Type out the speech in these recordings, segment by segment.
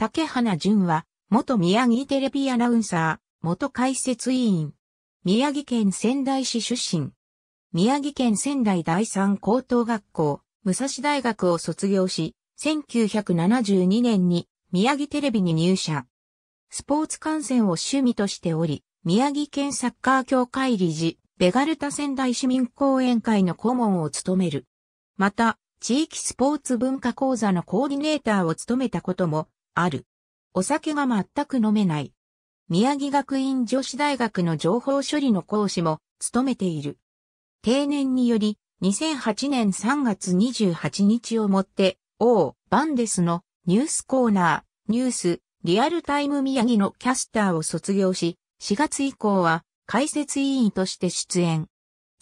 竹花淳は、元宮城テレビアナウンサー、元解説委員。宮城県仙台市出身。宮城県仙台第三高等学校、武蔵大学を卒業し、1972年に宮城テレビに入社。スポーツ観戦を趣味としており、宮城県サッカー協会理事、ベガルタ仙台市民講演会の顧問を務める。また、地域スポーツ文化講座のコーディネーターを務めたこともある。お酒が全く飲めない。宮城学院女子大学の情報処理の講師も務めている。定年により、2008年3月28日をもって、王、バンデスのニュースコーナー、ニュース、リアルタイム宮城のキャスターを卒業し、4月以降は解説委員として出演。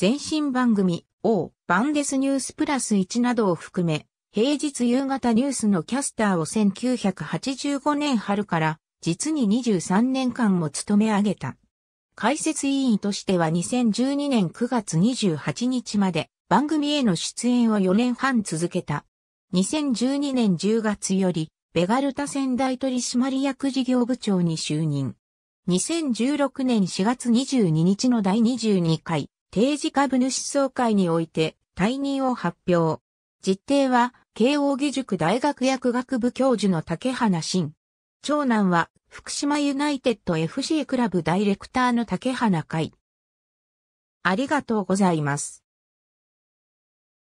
前身番組、王、バンデスニュースプラス1などを含め、平日夕方ニュースのキャスターを1985年春から実に23年間も務め上げた。解説委員としては2012年9月28日まで番組への出演を4年半続けた。2012年10月よりベガルタ仙台取締役事業部長に就任。2016年4月22日の第22回定時株主総会において退任を発表。実定は慶應義塾大学薬学部教授の竹花慎。長男は福島ユナイテッド FC クラブダイレクターの竹花会。ありがとうございます。